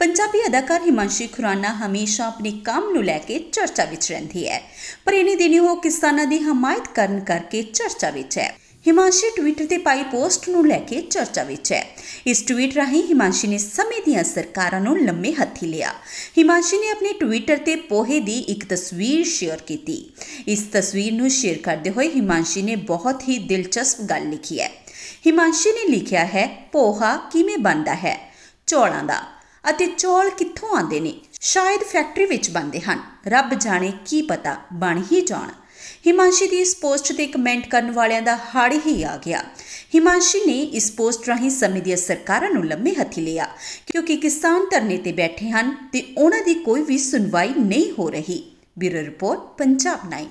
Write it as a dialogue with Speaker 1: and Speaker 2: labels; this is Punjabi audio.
Speaker 1: ਪੰਜਾਬੀ ਅਦਾਕਾਰ ਹਿਮਾਂਸ਼ੀ ਖੁਰਾਨਾ ਹਮੇਸ਼ਾ ਆਪਣੇ ਕੰਮ ਨੂੰ ਲੈ ਕੇ ਚਰਚਾ ਵਿੱਚ ਰਹਿੰਦੀ ਹੈ ਪਰ ਇਹਨੇ ਦਿਨੀ ਉਹ ਕਿਸਾਨਾਂ ਦੀ ਹਮਾਇਤ ਕਰਨ ਕਰਕੇ ਚਰਚਾ ਵਿੱਚ ਹੈ ਹਿਮਾਂਸ਼ੀ ਟਵਿੱਟਰ ਤੇ ਪਾਈ ਪੋਸਟ ਨੂੰ ਲੈ ਕੇ ਚਰਚਾ ਵਿੱਚ ਹੈ ਇਸ ਟਵੀਟ ਰਾਹੀਂ ਹਿਮਾਂਸ਼ੀ ਨੇ ਸਮੇਂ ਦੀਆਂ ਸਰਕਾਰਾਂ ਨੂੰ ਲੰਮੇ ਹੱਥੀ ਲਿਆ ਹਿਮਾਂਸ਼ੀ ਨੇ ਆਪਣੇ ਟਵਿੱਟਰ ਤੇ ਪੋਹੇ ਦੀ ਇੱਕ ਤਸਵੀਰ ਸ਼ੇਅਰ ਕੀਤੀ ਇਸ ਤਸਵੀਰ ਨੂੰ ਸ਼ੇਅਰ ਕਰਦੇ ਹੋਏ ਹਿਮਾਂਸ਼ੀ ਨੇ ਬਹੁਤ ਹੀ ਦਿਲਚਸਪ ਗੱਲ ਲਿਖੀ ਹੈ ਹਿਮਾਂਸ਼ੀ ਨੇ ਲਿਖਿਆ ਹੈ ਪੋਹਾ ਕਿਵੇਂ ਬਣਦਾ ਹੈ ਚੌਲਾਂ ਦਾ ਅਤੇ ਚੌਲ ਕਿੱਥੋਂ ਆਉਂਦੇ ਨੇ ਸ਼ਾਇਦ ਫੈਕਟਰੀ ਵਿੱਚ ਬਣਦੇ ਹਨ ਰੱਬ ਜਾਣੇ ਕੀ ਪਤਾ ਬਣ ਹੀ ਜਾਣ ਹਿਮਾਂਸ਼ੀ ਦੀ ਇਸ ਪੋਸਟ ਤੇ ਕਮੈਂਟ ਕਰਨ ਵਾਲਿਆਂ ਦਾ ਹੜ ਹੀ ਆ ਗਿਆ ਹਿਮਾਂਸ਼ੀ ਨੇ ਇਸ ਪੋਸਟ ਰਾਹੀਂ ਸਮਿਤੀ ਸਰਕਾਰਾਂ ਨੂੰ ਲੰਮੇ ਹੱਥੀ ਲਿਆ ਕਿਉਂਕਿ ਕਿਸਾਨ ਧਰਨੇ ਤੇ ਬੈਠੇ ਹਨ ਤੇ ਉਹਨਾਂ ਦੀ ਕੋਈ ਵੀ ਸੁਣਵਾਈ ਨਹੀਂ ਹੋ ਰਹੀ ਬਿਊਰੋ ਰਿਪੋਰਟ ਪੰਜਾਬ 9